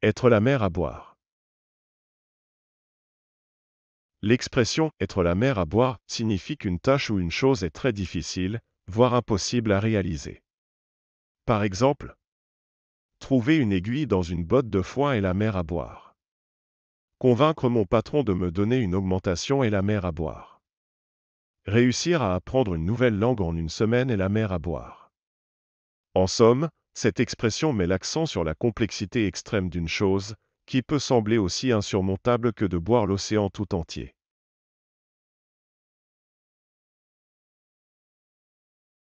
Être la mer à boire. L'expression être la mer à boire signifie qu'une tâche ou une chose est très difficile, voire impossible à réaliser. Par exemple, trouver une aiguille dans une botte de foin est la mer à boire. Convaincre mon patron de me donner une augmentation est la mer à boire. Réussir à apprendre une nouvelle langue en une semaine est la mer à boire. En somme, cette expression met l'accent sur la complexité extrême d'une chose, qui peut sembler aussi insurmontable que de boire l'océan tout entier.